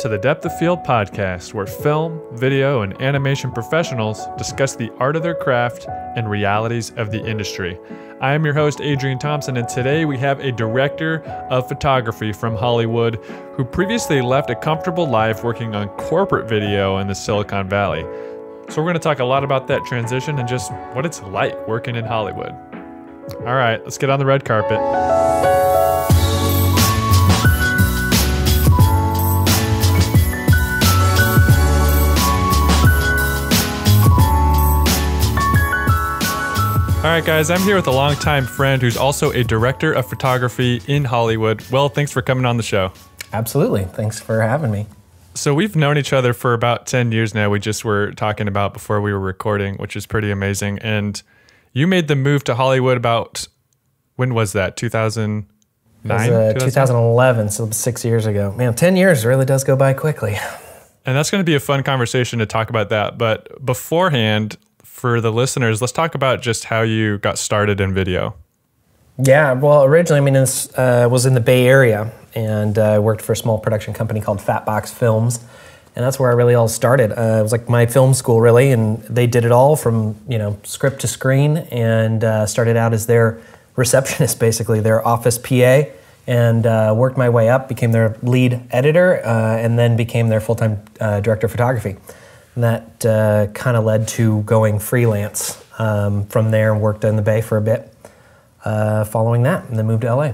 to the Depth of Field podcast, where film, video, and animation professionals discuss the art of their craft and realities of the industry. I am your host, Adrian Thompson, and today we have a director of photography from Hollywood who previously left a comfortable life working on corporate video in the Silicon Valley. So, we're going to talk a lot about that transition and just what it's like working in Hollywood. All right, let's get on the red carpet. All right, guys, I'm here with a longtime friend who's also a director of photography in Hollywood. Well, thanks for coming on the show. Absolutely. Thanks for having me. So, we've known each other for about 10 years now. We just were talking about before we were recording, which is pretty amazing. And you made the move to Hollywood about when was that? 2009? Was, uh, 2011, so six years ago. Man, 10 years really does go by quickly. And that's going to be a fun conversation to talk about that. But beforehand, for the listeners, let's talk about just how you got started in video. Yeah, well, originally, I mean, I uh, was in the Bay Area and uh, I uh, worked for a small production company called Fatbox Films. And that's where I really all started. Uh, it was like my film school, really, and they did it all from, you know, script to screen and uh, started out as their receptionist, basically, their office PA, and uh, worked my way up, became their lead editor, and then became their full time director of photography. And that uh, kind of led to going freelance um, from there and worked in the Bay for a bit uh, following that and then moved to LA.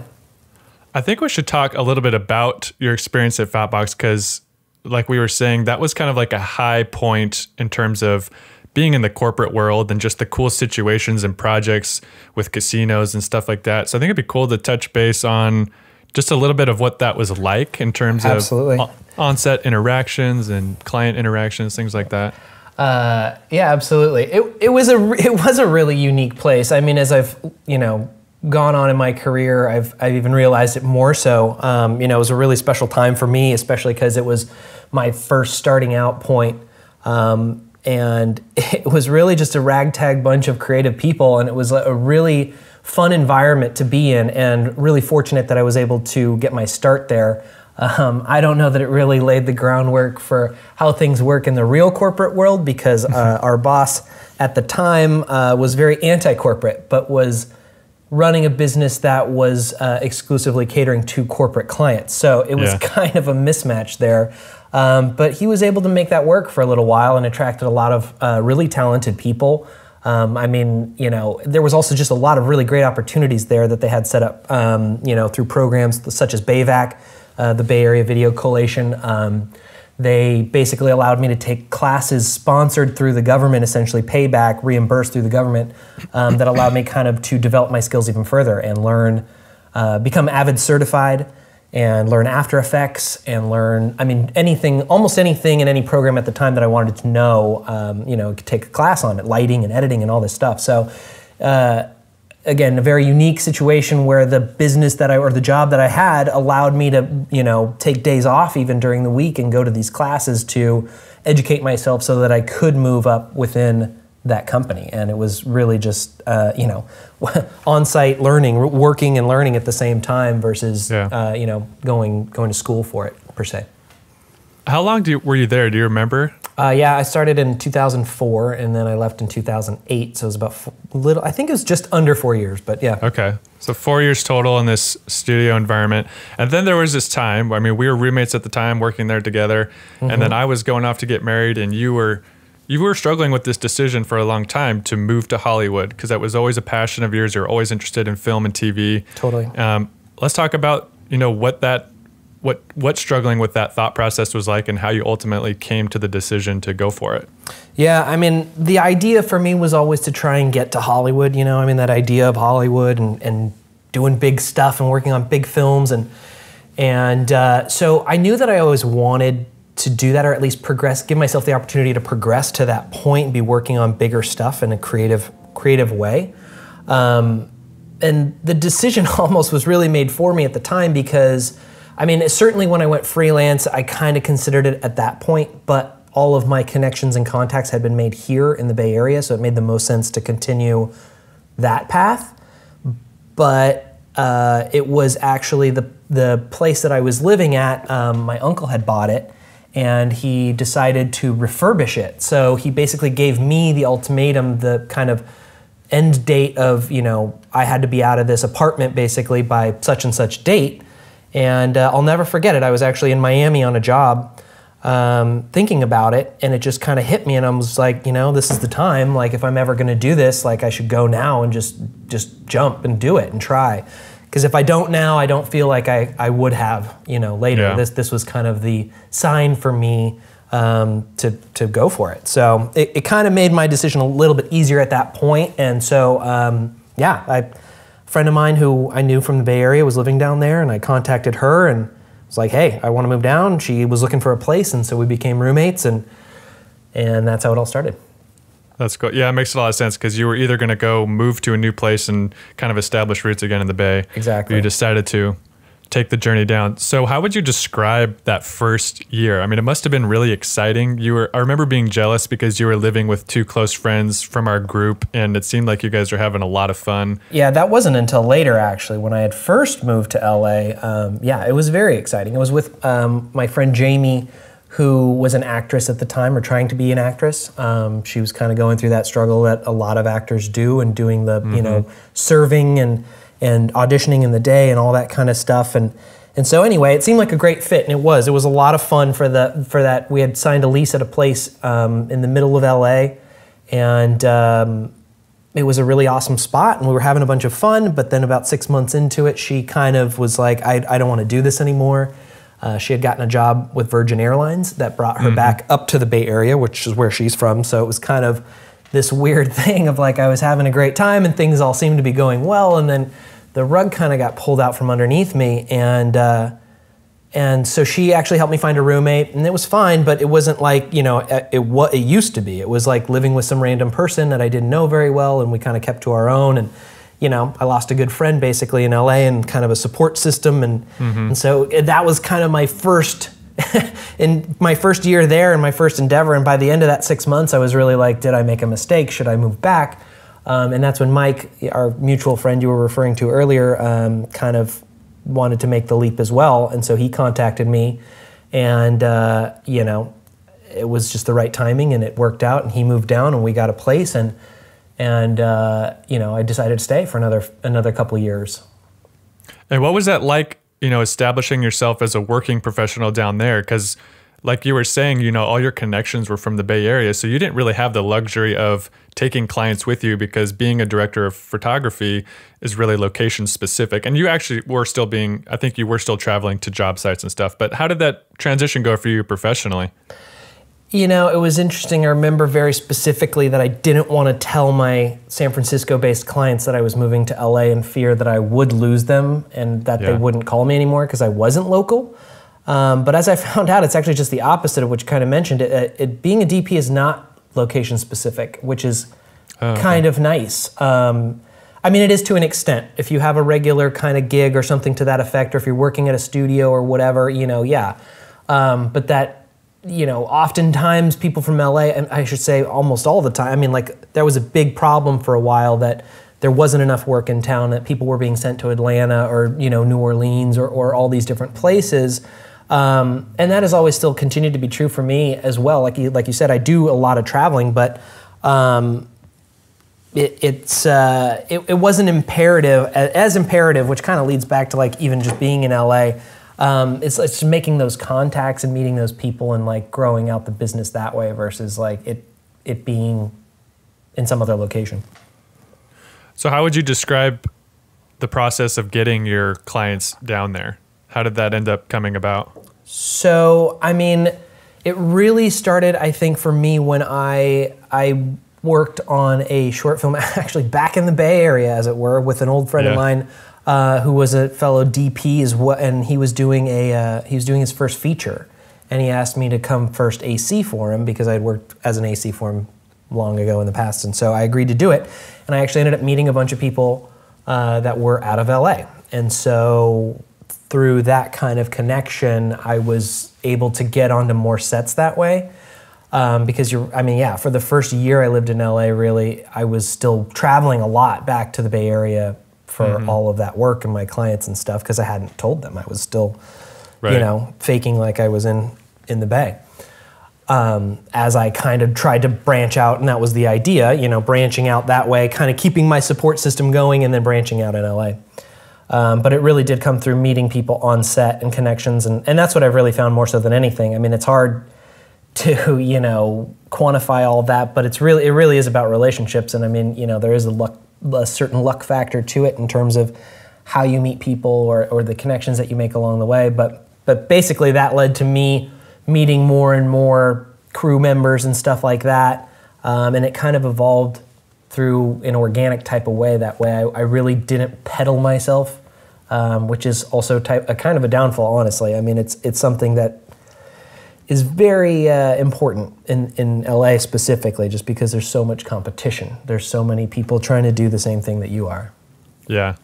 I think we should talk a little bit about your experience at Fatbox because, like we were saying, that was kind of like a high point in terms of being in the corporate world and just the cool situations and projects with casinos and stuff like that. So I think it'd be cool to touch base on just a little bit of what that was like in terms Absolutely. of onset interactions and client interactions, things like that. Uh, yeah, absolutely. It, it was a it was a really unique place. I mean, as I've you know gone on in my career, I've I've even realized it more so. Um, you know, it was a really special time for me, especially because it was my first starting out point. Um, and it was really just a ragtag bunch of creative people, and it was a really fun environment to be in, and really fortunate that I was able to get my start there. Um, I don't know that it really laid the groundwork for how things work in the real corporate world because uh, our boss at the time uh, was very anti corporate, but was running a business that was uh, exclusively catering to corporate clients. So it was yeah. kind of a mismatch there. Um, but he was able to make that work for a little while and attracted a lot of uh, really talented people. Um, I mean, you know, there was also just a lot of really great opportunities there that they had set up, um, you know, through programs such as BayVac, uh, the Bay Area Video Collation. Um, they basically allowed me to take classes sponsored through the government, essentially payback, reimbursed through the government, um, that allowed me kind of to develop my skills even further and learn, uh, become AVID certified and learn After Effects and learn, I mean, anything, almost anything in any program at the time that I wanted to know, um, you know, could take a class on it, lighting and editing and all this stuff. So, uh, again, a very unique situation where the business that I, or the job that I had allowed me to, you know, take days off even during the week and go to these classes to educate myself so that I could move up within that company. And it was really just, uh, you know, on site learning, working and learning at the same time versus, yeah. uh, you know, going, going to school for it per se. How long you, were you there? Do you remember? Uh, yeah, I started in 2004 and then I left in 2008. So it was about four, little, I think it was just under four years, but yeah. Okay. So four years total in this studio environment. And then there was this time, I mean, we were roommates at the time working there together. Mm -hmm. And then mm-hmm. I was going off to get married and you were you were struggling with this decision for a long time to move to Hollywood because that was always a passion of yours. You're always interested in film and TV. Totally. Um, let's talk about you know what that what what struggling with that thought process was like and how you ultimately came to the decision to go for it. Yeah, I mean, the idea for me was always to try and get to Hollywood, you know, I mean that idea of Hollywood and and doing big stuff and working on big films and and uh, so I knew that I always wanted to do that or at least progress give myself the opportunity to progress to that point and be working on bigger stuff in a creative creative way um, and the decision almost was really made for me at the time because i mean certainly when i went freelance i kind of considered it at that point but all of my connections and contacts had been made here in the bay area so it made the most sense to continue that path but uh, it was actually the the place that I was living at. Um, my uncle had bought it, and he decided to refurbish it. So he basically gave me the ultimatum, the kind of end date of, you know, I had to be out of this apartment basically by such and such date. And uh, I'll never forget it. I was actually in Miami on a job um, thinking about it, and it just kind of hit me. And I was like, you know, this is the time. Like, if I'm ever going to do this, like, I should go now and just just jump and do it and try because if I don't now, I don't feel like I, I would have, you know, later. Yeah. This this was kind of the sign for me um, to to go for it. So it, it kind of made my decision a little bit easier at that point. And so um, yeah, I, a friend of mine who I knew from the Bay Area was living down there, and I contacted her and was like, hey, I want to move down. She was looking for a place, and so we became roommates, and and that's how it all started. That's cool. Yeah, it makes a lot of sense because you were either going to go move to a new place and kind of establish roots again in the Bay. Exactly. You decided to take the journey down. So, how would you describe that first year? I mean, it must have been really exciting. You were I remember being jealous because you were living with two close friends from our group and it seemed like you guys were having a lot of fun. Yeah, that wasn't until later actually when I had first moved to LA. Um, yeah, it was very exciting. It was with um, my friend Jamie who was an actress at the time or trying to be an actress. Um, she was kind of going through that struggle that a lot of actors do and doing the, mm-hmm. you know, mm-hmm. serving and and auditioning in the day and all that kind of stuff and and so anyway, it seemed like a great fit, and it was. It was a lot of fun for the for that. We had signed a lease at a place um, in the middle of LA, and um, it was a really awesome spot, and we were having a bunch of fun. But then about six months into it, she kind of was like, "I, I don't want to do this anymore." Uh, she had gotten a job with Virgin Airlines that brought her mm-hmm. back up to the Bay Area, which is where she's from. So it was kind of this weird thing of like I was having a great time and things all seemed to be going well, and then the rug kind of got pulled out from underneath me, and uh, and so she actually helped me find a roommate, and it was fine, but it wasn't like you know it, what it used to be. It was like living with some random person that I didn't know very well, and we kind of kept to our own and you know, I lost a good friend basically in LA and kind of a support system. And, mm-hmm. and so eh, that was kind of my first, in my first year there and my first endeavor. And by the end of that six months, I was really like, did I make a mistake? Should I move back? Um, and that's when Mike, our mutual friend you were referring to earlier, um, kind of wanted to make the leap as well. And so he contacted me. And, uh, you know, it was just the right timing and it worked out. And he moved down and we got a place. And, and uh, you know I decided to stay for another another couple years. And what was that like? You know, establishing yourself as a working professional down there because. Like you were saying, you know, all your connections were from the Bay Area. So you didn't really have the luxury of taking clients with you because being a director of photography is really location specific. And you actually were still being, I think you were still traveling to job sites and stuff. But how did that transition go for you professionally? you know, it was interesting. I remember very specifically that I didn't want to tell my San Francisco based clients that I was moving to LA in fear that I would lose them and that yeah. they wouldn't call me anymore because I wasn't local. Um, but as I found out, it's actually just the opposite of what you kind of mentioned. It, uh, it, being a DP is not location specific, which is oh, kind okay. of nice. Um, I mean, it is to an extent. If you have a regular kind of gig or something to that effect, or if you're working at a studio or whatever, you know, yeah. Um, but that you know, oftentimes people from LA, I should say almost all the time, I mean, like, there was a big problem for a while that there wasn't enough work in town, that people were being sent to Atlanta or, you know, New Orleans or, or all these different places. Um, and that has always still continued to be true for me as well. Like you, like you said, I do a lot of traveling, but um, it, it's uh, it, it wasn't imperative as imperative, which kind of leads back to like even just being in LA um, it's, it's making those contacts and meeting those people and like growing out the business that way versus like it it being in some other location. So how would you describe the process of getting your clients down there? How did that end up coming about? So I mean, it really started I think for me when I I worked on a short film actually back in the Bay Area as it were with an old friend yeah. of mine uh, who was a fellow DP, is what, and he was doing a uh, he was doing his first feature, and he asked me to come first AC for him because I had worked as an AC for him long ago in the past, and so I agreed to do it, and I actually ended up meeting a bunch of people uh, that were out of LA, and so through that kind of connection, I was able to get onto more sets that way. Um, because you're, I mean, yeah, for the first year I lived in LA, really, I was still traveling a lot back to the Bay Area for mm -hmm. all of that work and my clients and stuff because I hadn't told them. I was still, right. you know, faking like I was in in the Bay. Um, as I kind of tried to branch out, and that was the idea, you know, branching out that way, kind of keeping my support system going and then branching out in LA. Um, but it really did come through meeting people on set and connections, and, and that's what I've really found more so than anything. I mean, it's hard to, you know, quantify all that, but it's really, it really is about relationships. And I mean, you know, there is a luck a certain luck factor to it in terms of how you meet people or, or the connections that you make along the way. But but basically that led to me meeting more and more crew members and stuff like that. Um, and it kind of evolved through an organic type of way. That way, I, I really didn't peddle myself, um, which is also type, a kind of a downfall, honestly. I mean, it's it's something that is very uh, important in, in LA specifically, just because there's so much competition. There's so many people trying to do the same thing that you are. Yeah.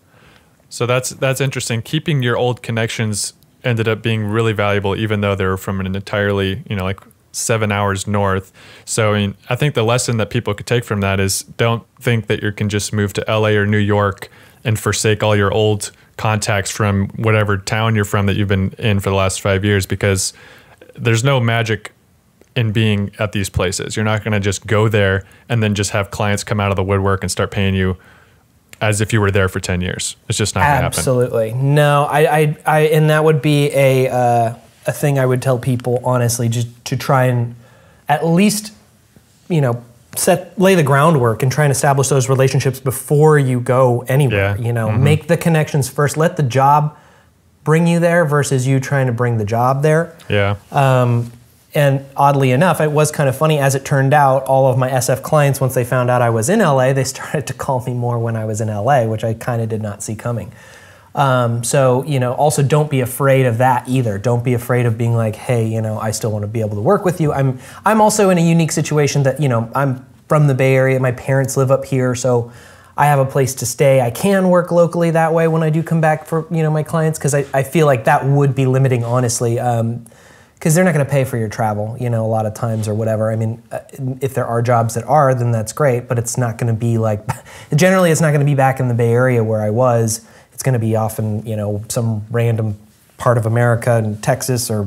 So that's that's interesting. Keeping your old connections ended up being really valuable, even though they are from an entirely, you know, like seven hours north. So I, mean, I think the lesson that people could take from that is don't think that you can just move to LA or New York and forsake all your old contacts from whatever town you're from that you've been in for the last five years because there's no magic in being at these places. You're not going to just go there and then just have clients come out of the woodwork and start paying you as if you were there for 10 years. It's just not Absolutely. No, I, I, I, and that would be a, uh, a thing I would tell people, honestly, just to try and at least, you know, set, lay the groundwork and try and establish those relationships before you go anywhere, yeah. you know, mm -hmm. make the connections first, let the job bring you there versus you trying to bring the job there. Yeah. Um, and oddly enough, it was kind of funny. As it turned out, all of my SF clients, once they found out I was in LA, they started to call me more when I was in LA, which I kind of did not see coming. Um, so, you know, also don't be afraid of that either. Don't be afraid of being like, hey, you know, I still want to be able to work with you. I'm, I'm also in a unique situation that, you know, I'm from the Bay Area. My parents live up here. So I have a place to stay. I can work locally that way when I do come back for you know my clients because I, I feel like that would be limiting honestly because um, they're not going to pay for your travel you know a lot of times or whatever. I mean uh, if there are jobs that are then that's great but it's not going to be like generally it's not going to be back in the Bay Area where I was. It's going to be often you know some random part of America and Texas or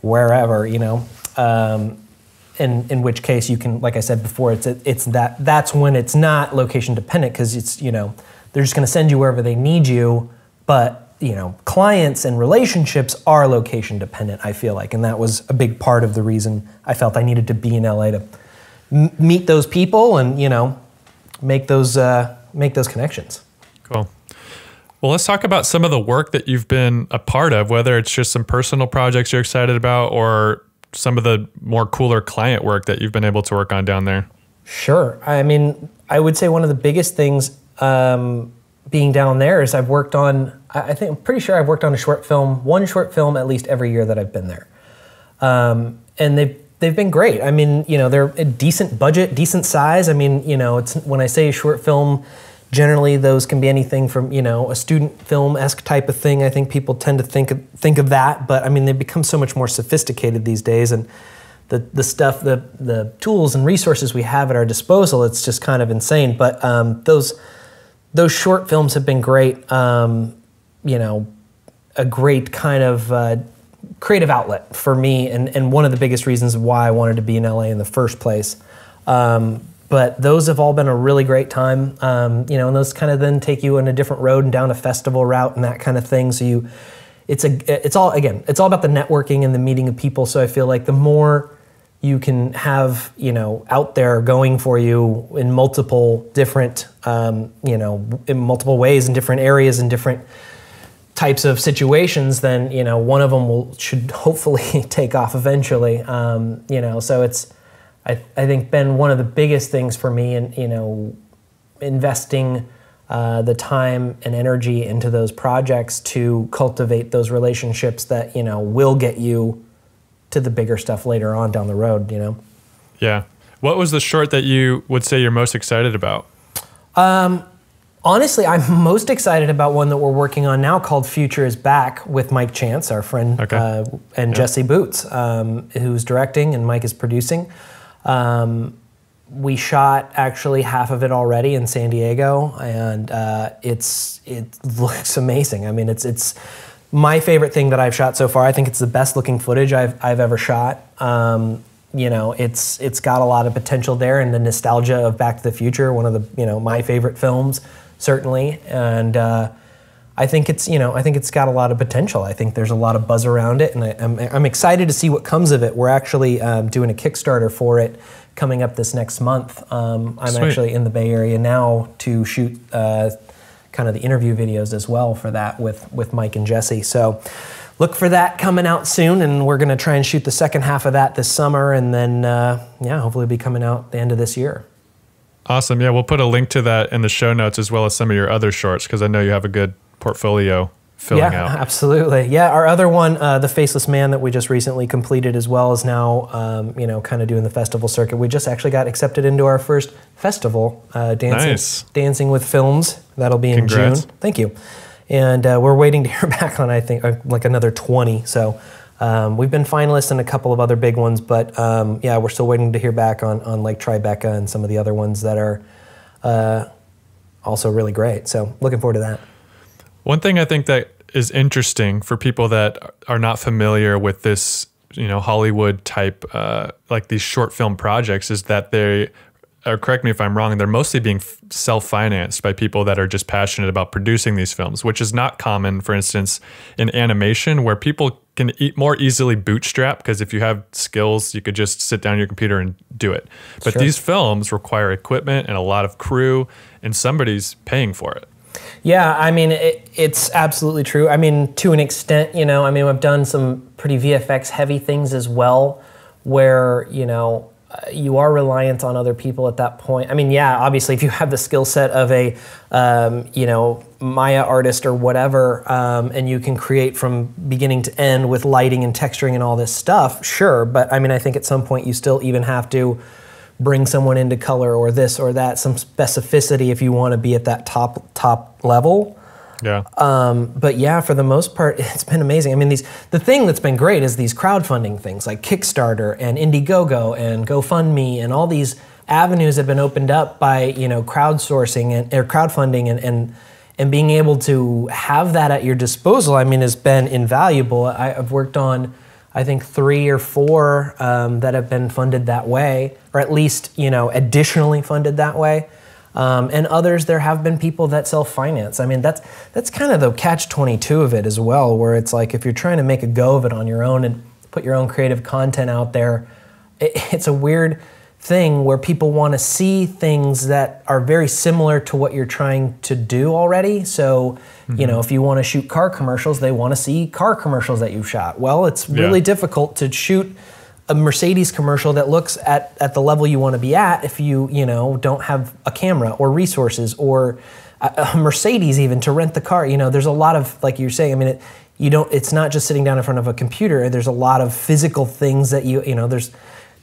wherever you know. Um, in, in which case you can, like I said before, it's it's that that's when it's not location dependent because it's you know they're just going to send you wherever they need you, but you know clients and relationships are location dependent. I feel like, and that was a big part of the reason I felt I needed to be in LA to meet those people and you know make those uh, make those connections. Cool. Well, let's talk about some of the work that you've been a part of, whether it's just some personal projects you're excited about or some of the more cooler client work that you've been able to work on down there? Sure. I mean, I would say one of the biggest things um, being down there is I've worked on, I think, I'm pretty sure I've worked on a short film, one short film at least every year that I've been there. Um, and they've, they've been great. I mean, you know, they're a decent budget, decent size. I mean, you know, it's when I say short film, generally those can be anything from you know a student film-esque type of thing i think people tend to think of, think of that but i mean they've become so much more sophisticated these days and the, the stuff the, the tools and resources we have at our disposal it's just kind of insane but um, those those short films have been great um, you know a great kind of uh, creative outlet for me and, and one of the biggest reasons why i wanted to be in la in the first place um, but those have all been a really great time. Um, you know, and those kind of then take you on a different road and down a festival route and that kind of thing. So you, it's a, it's all again, it's all about the networking and the meeting of people. So I feel like the more you can have, you know, out there going for you in multiple different, um, you know, in multiple ways in different areas and different types of situations, then you know, one of them will should hopefully take off eventually. Um, you know, so it's I, I think been one of the biggest things for me, and you know, investing uh, the time and energy into those projects to cultivate those relationships that you know will get you to the bigger stuff later on down the road. You know. Yeah. What was the short that you would say you're most excited about? Um, honestly, I'm most excited about one that we're working on now called Future is Back with Mike Chance, our friend, okay. uh, and Jesse Boots, um, who's directing, and Mike is producing. Um, we shot actually half of it already in San Diego, and uh, it's it looks amazing. I mean, it's it's my favorite thing that I've shot so far. I think it's the best looking footage I've I've ever shot. Um, you know, it's it's got a lot of potential there, and the nostalgia of Back to the Future, one of the you know my favorite films, certainly, and. Uh, I think it's you know I think it's got a lot of potential. I think there's a lot of buzz around it, and I, am I'm, I'm excited to see what comes of it. We're actually um, doing a Kickstarter for it coming up this next month. Um, I'm Sweet. actually in the Bay Area now to shoot uh, kind of the interview videos as well for that with with Mike and Jesse. So look for that coming out soon, and we're going to try and shoot the second half of that this summer, and then uh, yeah, hopefully it'll be coming out the end of this year. Awesome. Yeah, we'll put a link to that in the show notes as well as some of your other shorts because I know you have a good portfolio filling yeah, out. absolutely. Yeah, our other one, uh, the Faceless Man that we just recently completed as well, is now um, you know kind of doing the festival circuit. We just actually got accepted into our first festival, uh, dancing nice. dancing with films. That'll be in Congrats. June. Thank you. And uh, we're waiting to hear back on I think uh, like another twenty. So. Um, we've been finalists in a couple of other big ones, but um, yeah, we're still waiting to hear back on, on like Tribeca and some of the other ones that are uh, also really great. So looking forward to that. One thing I think that is interesting for people that are not familiar with this, you know, Hollywood type, uh, like these short film projects, is that they or correct me if I'm wrong, they're mostly being self financed by people that are just passionate about producing these films, which is not common, for instance, in animation, where people can eat more easily bootstrap because if you have skills, you could just sit down your computer and do it. But sure. these films require equipment and a lot of crew, and somebody's paying for it. Yeah, I mean, it, it's absolutely true. I mean, to an extent, you know, I mean, I've done some pretty VFX heavy things as well, where, you know, uh, you are reliant on other people at that point. I mean, yeah, obviously, if you have the skill set of a, um, you know, Maya artist or whatever, um, and you can create from beginning to end with lighting and texturing and all this stuff, sure. But I mean, I think at some point you still even have to bring someone into color or this or that, some specificity if you want to be at that top top level. Yeah. Um, but yeah, for the most part, it's been amazing. I mean, these the thing that's been great is these crowdfunding things like Kickstarter and Indiegogo and GoFundMe and all these avenues have been opened up by you know crowdsourcing and or crowdfunding and and and being able to have that at your disposal. I mean, has been invaluable. I, I've worked on I think three or four um, that have been funded that way, or at least you know additionally funded that way. Um, and others, there have been people that self-finance. I mean, that's that's kind of the catch-22 of it as well, where it's like if you're trying to make a go of it on your own and put your own creative content out there, it, it's a weird thing where people want to see things that are very similar to what you're trying to do already. So, mm-hmm. you know, mm-hmm. if you want to shoot car commercials, they want to see car commercials that you've shot. Well, it's really yeah. difficult to shoot a Mercedes commercial that looks at at the level you want to be at if you, you know, don't have a camera or resources or a, a Mercedes even to rent the car. You know, there's a lot of like you're saying, I mean, it, you don't it's not just sitting down in front of a computer, there's a lot of physical things that you, you know, there's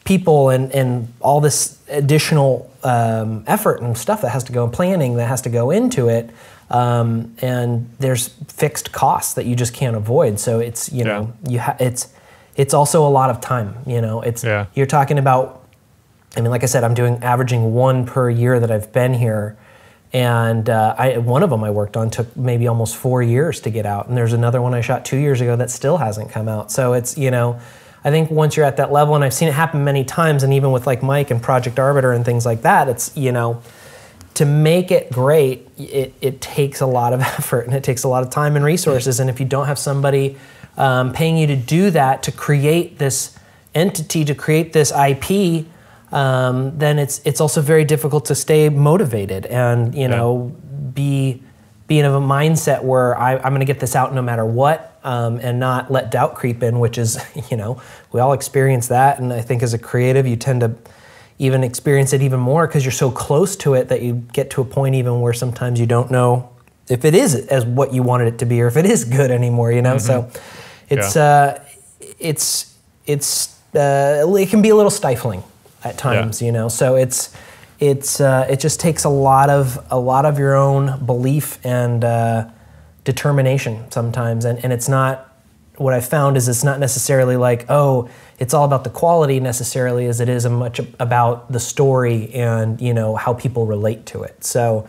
people and, and all this additional um, effort and stuff that has to go in planning that has to go into it. Um, and there's fixed costs that you just can't avoid. So it's you know you ha- it's it's also a lot of time. You know it's yeah. you're talking about. I mean, like I said, I'm doing averaging one per year that I've been here, and uh, I one of them I worked on took maybe almost four years to get out, and there's another one I shot two years ago that still hasn't come out. So it's you know I think once you're at that level, and I've seen it happen many times, and even with like Mike and Project Arbiter and things like that, it's, you know, to make it great, it, it takes a lot of effort and it takes a lot of time and resources. And if you don't have somebody um, paying you to do that, to create this entity, to create this IP, um, then it's it's also very difficult to stay motivated and you know yeah. be be in a mindset where I, am going to get this out no matter what um, and not let doubt creep in, which is, you know, we all experience that. And I think as a creative, you tend to even experience it even more because you're so close to it that you get to a point even where sometimes you don't know if it is as what you wanted it to be or if it is good anymore, you know? Mm-hmm. So it's, yeah. uh, it's, it's, uh, it can be a little stifling at times, yeah. you know? So it's, it's uh, it just takes a lot of a lot of your own belief and uh, determination sometimes. And, and it's not, what I've found is it's not necessarily like, oh, it's all about the quality necessarily as it is much about the story and, you know, how people relate to it. So,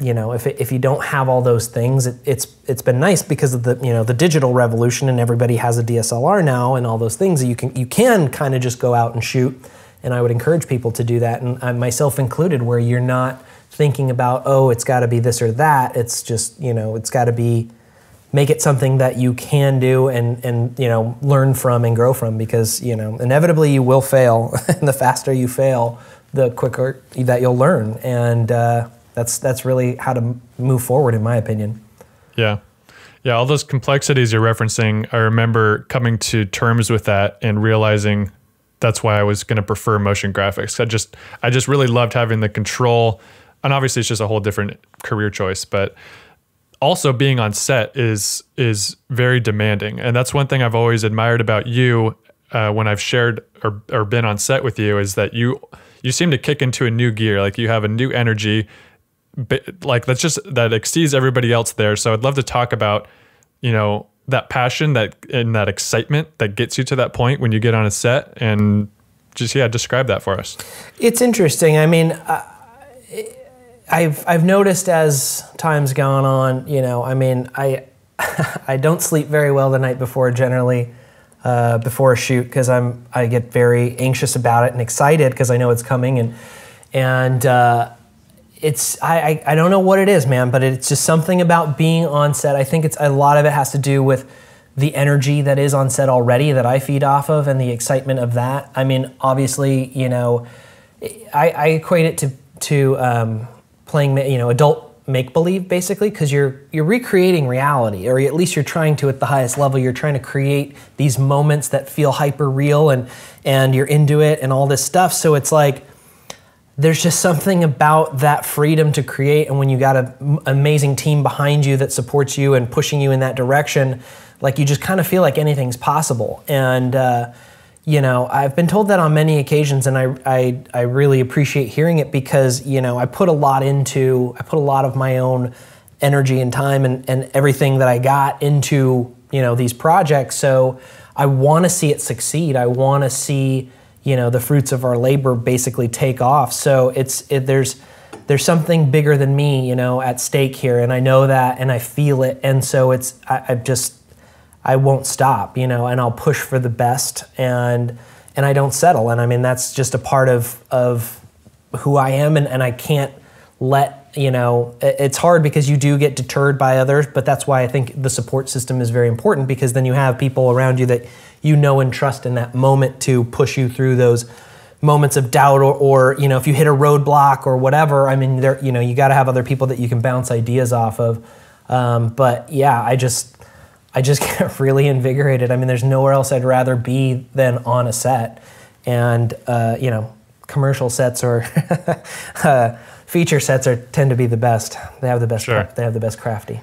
you know, if, it, if you don't have all those things, it, it's it's been nice because of the you know the digital revolution and everybody has a DSLR now and all those things you can you can kind of just go out and shoot, and I would encourage people to do that and I, myself included, where you're not thinking about, oh, it's got to be this or that. It's just, you know, it's got to be make it something that you can do and and you know learn from and grow from because you know inevitably you will fail and the faster you fail the quicker that you'll learn and uh, that's that's really how to move forward in my opinion yeah yeah all those complexities you're referencing i remember coming to terms with that and realizing that's why i was going to prefer motion graphics i just i just really loved having the control and obviously it's just a whole different career choice, but also being on set is is very demanding, and that's one thing I've always admired about you uh, when I've shared or or been on set with you is that you you seem to kick into a new gear, like you have a new energy, like that's just that exceeds everybody else there. So I'd love to talk about you know that passion that and that excitement that gets you to that point when you get on a set and just yeah describe that for us it's interesting i mean uh, it, I've I've noticed as time's gone on, you know, I mean, I I don't sleep very well the night before generally. Uh, before a shoot because I'm I get very anxious about it and excited because I know it's coming and and uh, it's I, I, I don't know what it is, man, but it's just something about being on set. I think it's a lot of it has to do with the energy that is on set already that I feed off of and the excitement of that. I mean, obviously, you know, I, I equate it to to um, playing you know adult make believe basically because you're you're recreating reality or at least you're trying to at the highest level you're trying to create these moments that feel hyper real and and you're into it and all this stuff so it's like there's just something about that freedom to create and when you got an amazing team behind you that supports you and pushing you in that direction like you just kind of feel like anything's possible and uh, you know, I've been told that on many occasions, and I, I, I really appreciate hearing it because, you know, I put a lot into, I put a lot of my own energy and time and, and everything that I got into, you know, these projects. So I want to see it succeed. I want to see, you know, the fruits of our labor basically take off. So it's, it, there's, there's something bigger than me, you know, at stake here. And I know that and I feel it. And so it's, I, I've just, I won't stop, you know, and I'll push for the best and and I don't settle. And I mean that's just a part of of who I am and, and I can't let you know it's hard because you do get deterred by others, but that's why I think the support system is very important because then you have people around you that you know and trust in that moment to push you through those moments of doubt or, or you know if you hit a roadblock or whatever i mean there you know you got to have other people that you can bounce ideas off of um, but yeah i just I just get really invigorated. I mean, there's nowhere else I'd rather be than on a set. And, uh, you know, commercial sets or uh, feature sets are tend to be the best. They have the best, sure. they have the best crafty.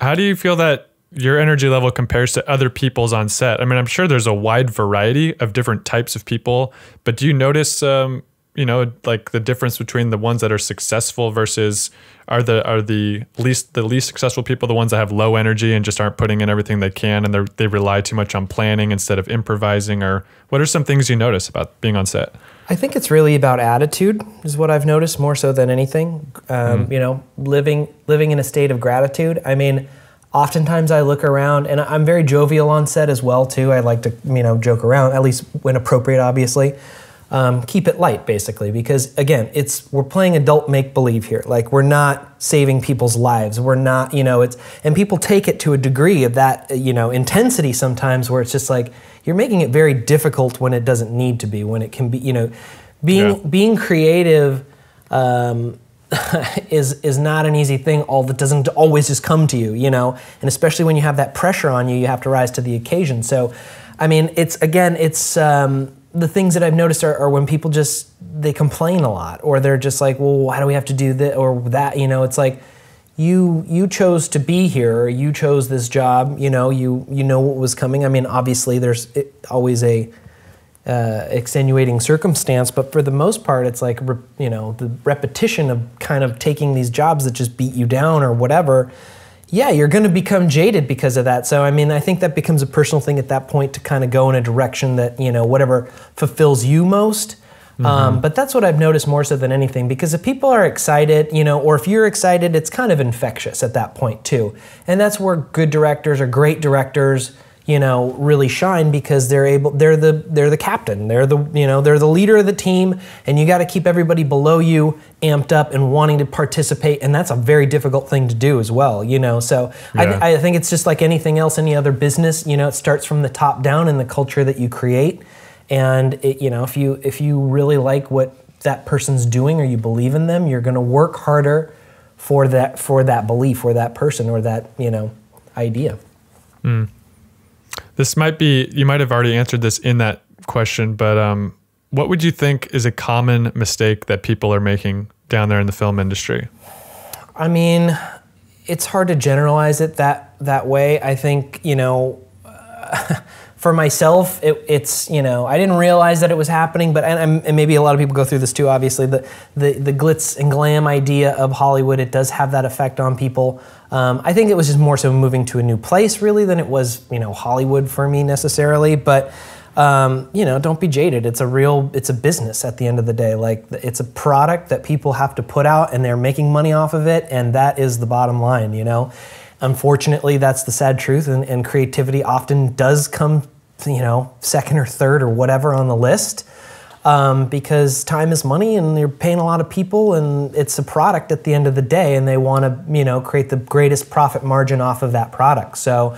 How do you feel that your energy level compares to other people's on set? I mean, I'm sure there's a wide variety of different types of people, but do you notice um, you know like the difference between the ones that are successful versus are the are the least the least successful people the ones that have low energy and just aren't putting in everything they can and they they rely too much on planning instead of improvising or what are some things you notice about being on set I think it's really about attitude is what I've noticed more so than anything um, mm. you know living living in a state of gratitude I mean oftentimes I look around and I'm very jovial on set as well too I like to you know joke around at least when appropriate obviously um, keep it light basically because again it's we're playing adult make believe here like we're not saving people's lives we're not you know it's and people take it to a degree of that you know intensity sometimes where it's just like you're making it very difficult when it doesn't need to be when it can be you know being yeah. being creative um, is is not an easy thing all that doesn't always just come to you you know and especially when you have that pressure on you you have to rise to the occasion so i mean it's again it's um, the things that I've noticed are, are, when people just they complain a lot, or they're just like, "Well, why do we have to do this or that?" You know, it's like you you chose to be here, or you chose this job. You know, you you know what was coming. I mean, obviously, there's always a uh, extenuating circumstance, but for the most part, it's like you know the repetition of kind of taking these jobs that just beat you down or whatever yeah, you're going to become jaded because of that. So, I mean, I think that becomes a personal thing at that point to kind of go in a direction that, you know, whatever fulfills you most. Um, mm-hmm. Um, but that's what I've noticed more so than anything because if people are excited, you know, or if you're excited, it's kind of infectious at that point too. And that's where good directors or great directors you know really shine because they're able they're the they're the captain they're the you know they're the leader of the team and you got to keep everybody below you amped up and wanting to participate and that's a very difficult thing to do as well you know so yeah. I, I think it's just like anything else any other business you know it starts from the top down in the culture that you create and it, you know if you if you really like what that person's doing or you believe in them you're going to work harder for that for that belief or that person or that you know idea mm. This might be you might have already answered this in that question, but um, what would you think is a common mistake that people are making down there in the film industry? I mean, it's hard to generalize it that that way. I think you know. Uh, for myself, it, it's you know I didn't realize that it was happening, but and, and, maybe a lot of people go through this too. Obviously, the, the the glitz and glam idea of Hollywood it does have that effect on people. Um, I think it was just more so moving to a new place really than it was you know Hollywood for me necessarily, but. Um, you know, don't be jaded. It's a real, it's a business at the end of the day. Like it's a product that people have to put out, and they're making money off of it, and that is the bottom line. You know, unfortunately, that's the sad truth, and, and creativity often does come you know, second or third or whatever on the list. Um, because time is money and you're paying a lot of people and it's a product at the end of the day and they want to you know create the greatest profit margin off of that product so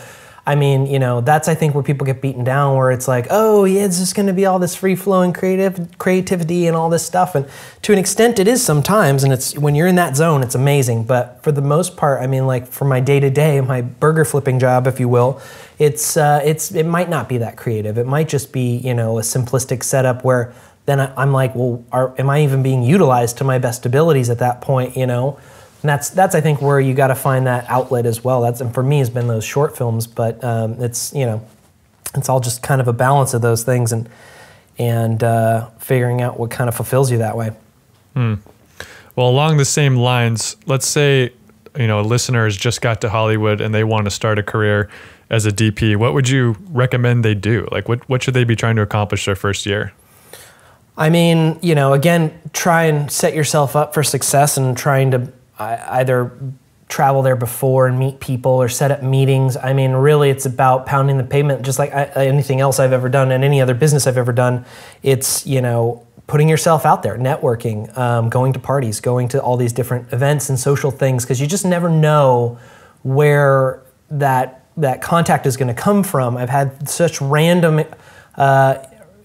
I mean, you know, that's I think where people get beaten down, where it's like, oh, yeah, it's just going to be all this free flowing creative creativity and all this stuff, and to an extent, it is sometimes, and it's when you're in that zone, it's amazing. But for the most part, I mean, like for my day to day, my burger flipping job, if you will, it's uh, it's it might not be that creative. It might just be you know a simplistic setup where then I, am like, well, are, am I even being utilized to my best abilities at that point? You know and that's that's I think where you got to find that outlet as well. That's and for me has been those short films, but um, it's you know, it's all just kind of a balance of those things and and uh, figuring out what kind of fulfills you that way. Hmm. Well, along the same lines, let's say you know a listener has just got to Hollywood and they want to start a career as a DP. What would you recommend they do? Like, what what should they be trying to accomplish their first year? I mean, you know, again, try and set yourself up for success and trying to I either travel there before and meet people or set up meetings. I mean, really, it's about pounding the pavement, just like I, anything else I've ever done and any other business I've ever done. It's, you know, putting yourself out there, networking, um, going to parties, going to all these different events and social things, because you just never know where that that contact is going to come from. I've had such random uh,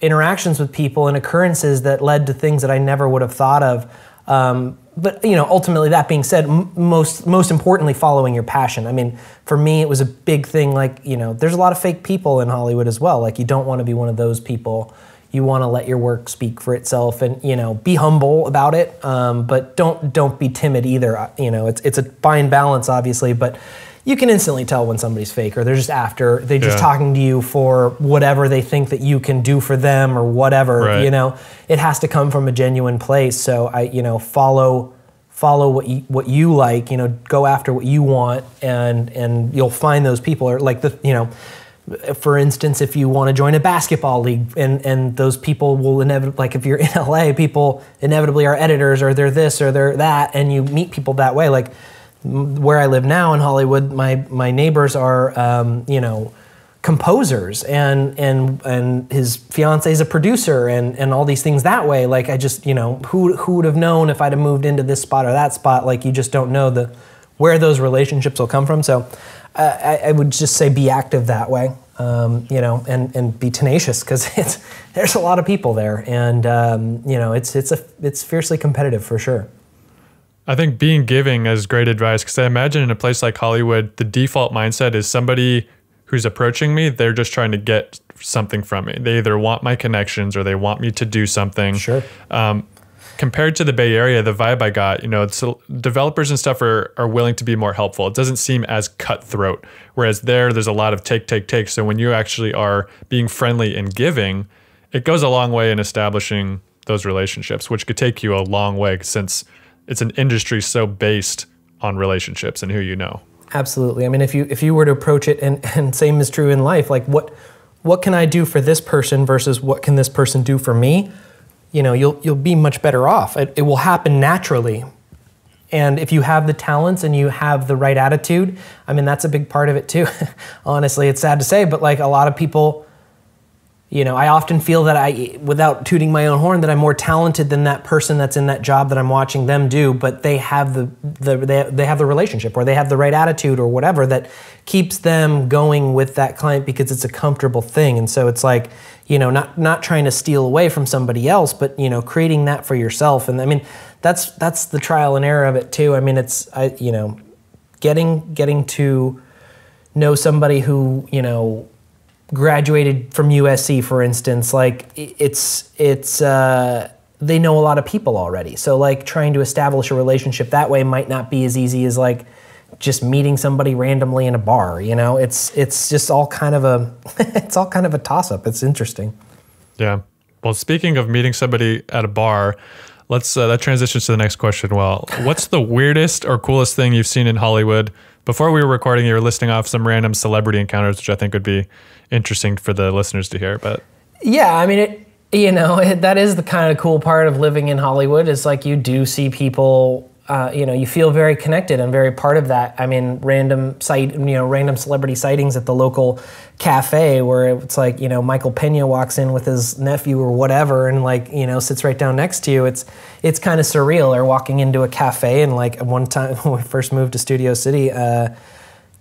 interactions with people and occurrences that led to things that I never would have thought of. Um, but you know, ultimately, that being said, most most importantly, following your passion. I mean, for me, it was a big thing. Like you know, there's a lot of fake people in Hollywood as well. Like you don't want to be one of those people. You want to let your work speak for itself, and you know, be humble about it. Um, but don't don't be timid either. You know, it's it's a fine balance, obviously, but you can instantly tell when somebody's fake or they're just after they're just yeah. talking to you for whatever they think that you can do for them or whatever right. you know it has to come from a genuine place so i you know follow follow what you, what you like you know go after what you want and and you'll find those people or like the you know for instance if you want to join a basketball league and and those people will inevitably like if you're in LA people inevitably are editors or they're this or they're that and you meet people that way like where I live now in Hollywood, my my neighbors are um, you know composers and and and his fiance is a producer and and all these things that way like i just you know who who would have known if i'd have moved into this spot or that spot like you just don't know the where those relationships will come from so I, I, would just say be active that way um, you know and and be tenacious because it's there's a lot of people there and um, you know it's it's a it's fiercely competitive for sure I think being giving is great advice because I imagine in a place like Hollywood, the default mindset is somebody who's approaching me, they're just trying to get something from me. They either want my connections or they want me to do something. Sure. Um, compared to the Bay Area, the vibe I got, you know, developers and stuff are, are willing to be more helpful. It doesn't seem as cutthroat. Whereas there, there's a lot of take, take, take. So when you actually are being friendly and giving, it goes a long way in establishing those relationships, which could take you a long way since – it's an industry so based on relationships and who you know. Absolutely. I mean, if you if you were to approach it and and same is true in life, like what what can I do for this person versus what can this person do for me? You know, you'll you'll be much better off. It, it will happen naturally. And if you have the talents and you have the right attitude, I mean, that's a big part of it too. Honestly, it's sad to say, but like a lot of people you know, I often feel that I, without tooting my own horn, that I'm more talented than that person that's in that job that I'm watching them do. But they have the, the they, they have the relationship, or they have the right attitude, or whatever that keeps them going with that client because it's a comfortable thing. And so it's like, you know, not not trying to steal away from somebody else, but you know, creating that for yourself. And I mean, that's that's the trial and error of it too. I mean, it's I, you know, getting getting to know somebody who you know graduated from USC, for instance, like it's it's uh, they know a lot of people already. So like trying to establish a relationship that way might not be as easy as like just meeting somebody randomly in a bar. You know, it's it's just all kind of a it's all kind of a toss up. It's interesting. Yeah. Well, speaking of meeting somebody at a bar, let's uh, that transitions to the next question. Well, what's the weirdest or coolest thing you've seen in Hollywood? Before we were recording, you were listing off some random celebrity encounters, which I think would be interesting for the listeners to hear. But yeah, I mean, it, you know, it, that is the kind of cool part of living in Hollywood. Is like you do see people uh, you know, you feel very connected and very part of that. I mean, random site, you know, random celebrity sightings at the local cafe where it's like, you know, Michael Pena walks in with his nephew or whatever, and like, you know, sits right down next to you. It's it's kind of surreal. Or walking into a cafe and like one time when we first moved to Studio City. Uh,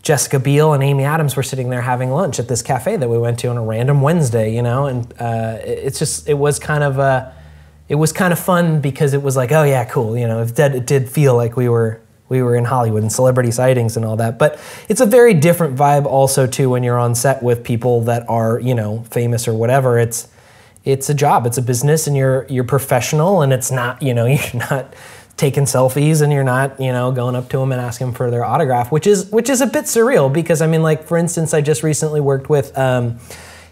Jessica Biel and Amy Adams were sitting there having lunch at this cafe that we went to on a random Wednesday, you know, and uh, it's just it was kind of a it was kind of fun because it was like, oh yeah, cool. You know, it did feel like we were we were in Hollywood and celebrity sightings and all that. But it's a very different vibe also too when you're on set with people that are you know famous or whatever. It's it's a job, it's a business, and you're you're professional, and it's not you know you're not taking selfies and you're not you know going up to them and asking for their autograph, which is which is a bit surreal because I mean like for instance, I just recently worked with. Um,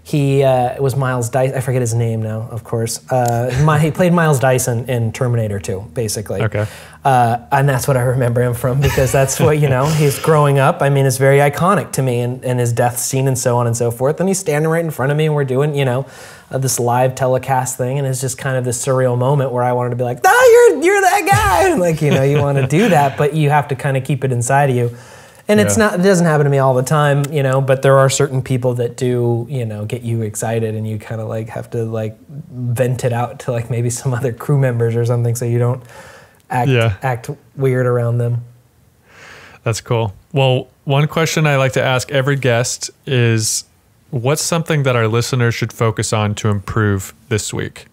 he uh, was Miles Dyson. I forget his name now, of course. Uh, my, he played Miles Dyson in Terminator 2, basically. Okay. Uh, and that's what I remember him from because that's what, you know, he's growing up. I mean, it's very iconic to me and, and his death scene and so on and so forth. And he's standing right in front of me and we're doing, you know, uh, this live telecast thing. And it's just kind of this surreal moment where I wanted to be like, ah, you're, you're that guy. And like, you know, you want to do that, but you have to kind of keep it inside of you and yeah. it's not it doesn't happen to me all the time, you know, but there are certain people that do, you know, get you excited and you kind of like have to like vent it out to like maybe some other crew members or something so you don't act yeah. act weird around them. That's cool. Well, one question I like to ask every guest is what's something that our listeners should focus on to improve this week?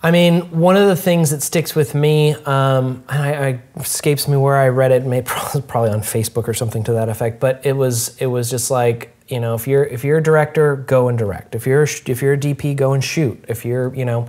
I mean, one of the things that sticks with me, um, and I, I, escapes me where I read it, may, probably on Facebook or something to that effect. But it was it was just like you know, if you're if you're a director, go and direct. If you're if you're a DP, go and shoot. If you're you know,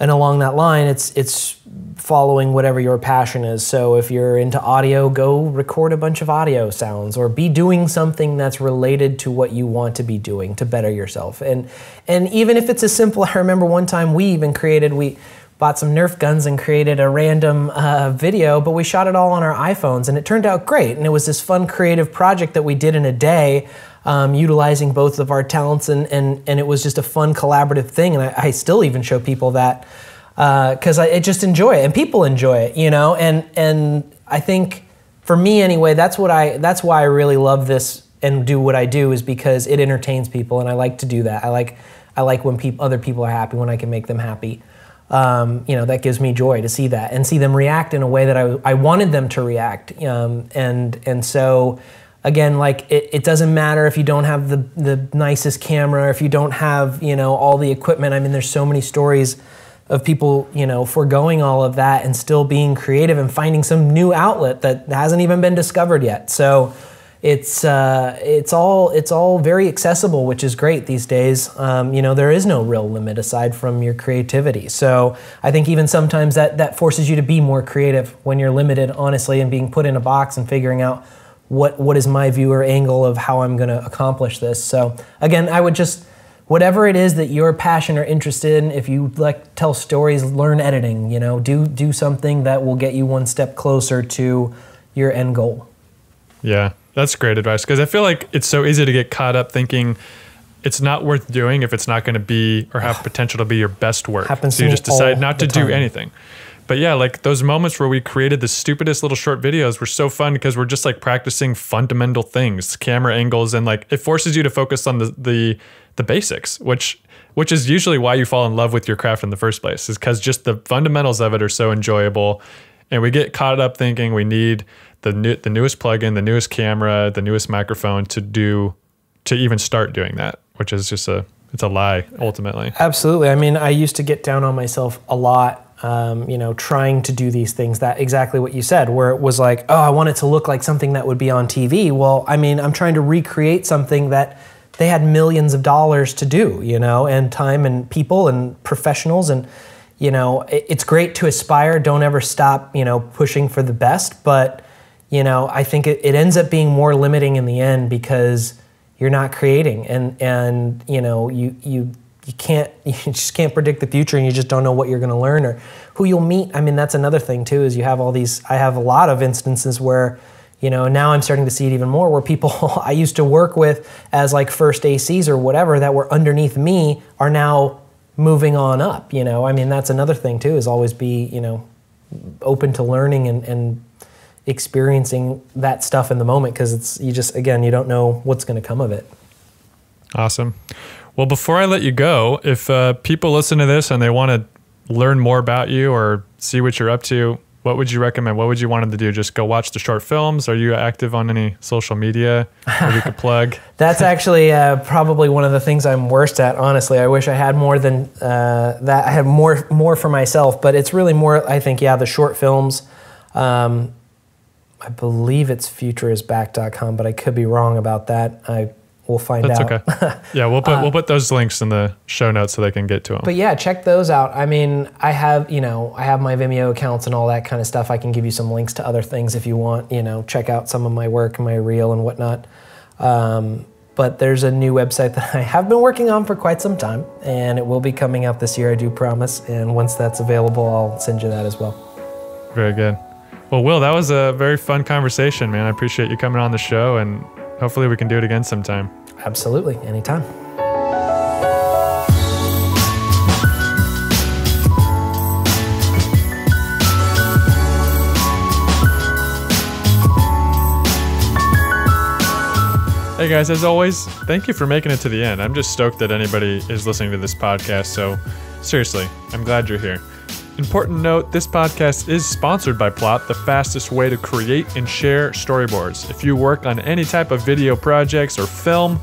and along that line it's it's following whatever your passion is so if you're into audio go record a bunch of audio sounds or be doing something that's related to what you want to be doing to better yourself and and even if it's as simple i remember one time we even created we bought some nerf guns and created a random uh, video but we shot it all on our iphones and it turned out great and it was this fun creative project that we did in a day um, utilizing both of our talents, and, and, and it was just a fun collaborative thing. And I, I still even show people that because uh, I, I just enjoy it, and people enjoy it, you know. And and I think for me anyway, that's what I that's why I really love this and do what I do is because it entertains people, and I like to do that. I like I like when people other people are happy when I can make them happy. Um, you know that gives me joy to see that and see them react in a way that I, I wanted them to react um, and and so again, like it, it doesn't matter if you don't have the, the nicest camera, if you don't have, you know, all the equipment. I mean, there's so many stories of people, you know, foregoing all of that and still being creative and finding some new outlet that hasn't even been discovered yet. So it's uh, it's all it's all very accessible, which is great these days. Um, you know, there is no real limit aside from your creativity. So I think even sometimes that that forces you to be more creative when you're limited, honestly, and being put in a box and figuring out what what is my view or angle of how I'm going to accomplish this. So again, I would just whatever it is that you're passionate or interested in, if you like tell stories, learn editing. You know, do do something that will get you one step closer to your end goal. Yeah, that's great advice because I feel like it's so easy to get caught up thinking it's not worth doing if it's not going to be or have potential to be your best work. Happens so you just decide not not to do anything but yeah, like those moments where we created the stupidest little short videos were so fun because we're just like practicing fundamental things, camera angles, and like it forces you to focus on the the the basics, which which is usually why you fall in love with your craft in the first place, is because just the fundamentals of it are so enjoyable, and we get caught up thinking we need the new, the newest plugin, the newest camera, the newest microphone to do to even start doing that, which is just a it's a lie ultimately. Absolutely. I mean, I used to get down on myself a lot um, you know, trying to do these things that exactly what you said, where it was like, oh, I want it to look like something that would be on TV. Well, I mean, I'm trying to recreate something that they had millions of dollars to do, you know, and time and people and professionals. And, you know, it, it's great to aspire. Don't ever stop, you know, pushing for the best. But, you know, I think it, it ends up being more limiting in the end because you're not creating and and you know you you you can't you just can't predict the future and you just don't know what you're going to learn or who you'll meet i mean that's another thing too is you have all these i have a lot of instances where you know now i'm starting to see it even more where people i used to work with as like first acs or whatever that were underneath me are now moving on up you know i mean that's another thing too is always be you know open to learning and, and experiencing that stuff in the moment because it's you just again you don't know what's going to come of it awesome well, before I let you go, if uh, people listen to this and they want to learn more about you or see what you're up to, what would you recommend? What would you want them to do? Just go watch the short films? Are you active on any social media that you could plug? That's actually uh, probably one of the things I'm worst at. Honestly, I wish I had more than uh, that. I have more more for myself, but it's really more. I think yeah, the short films. Um, I believe it's futureisback.com, but I could be wrong about that. I we'll find That's out. okay. yeah, we'll put uh, we'll put those links in the show notes so they can get to them. But yeah, check those out. I mean, I have you know I have my Vimeo accounts and all that kind of stuff. I can give you some links to other things if you want. You know, check out some of my work, my reel and whatnot. Um, but there's a new website that I have been working on for quite some time, and it will be coming out this year. I do promise. And once that's available, I'll send you that as well. Very good. Well, Will, that was a very fun conversation, man. I appreciate you coming on the show and hopefully we can do it again sometime. Absolutely, anytime. Hey guys, as always, thank you for making it to the end. I'm just stoked that anybody is listening to this podcast. So, seriously, I'm glad you're here. Important note this podcast is sponsored by Plot, the fastest way to create and share storyboards. If you work on any type of video projects or film,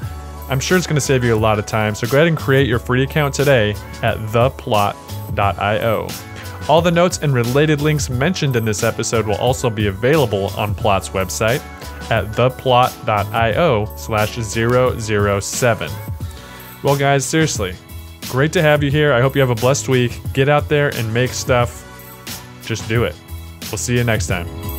I'm sure it's going to save you a lot of time, so go ahead and create your free account today at theplot.io. All the notes and related links mentioned in this episode will also be available on Plot's website at theplot.io slash 007. Well, guys, seriously, Great to have you here. I hope you have a blessed week. Get out there and make stuff. Just do it. We'll see you next time.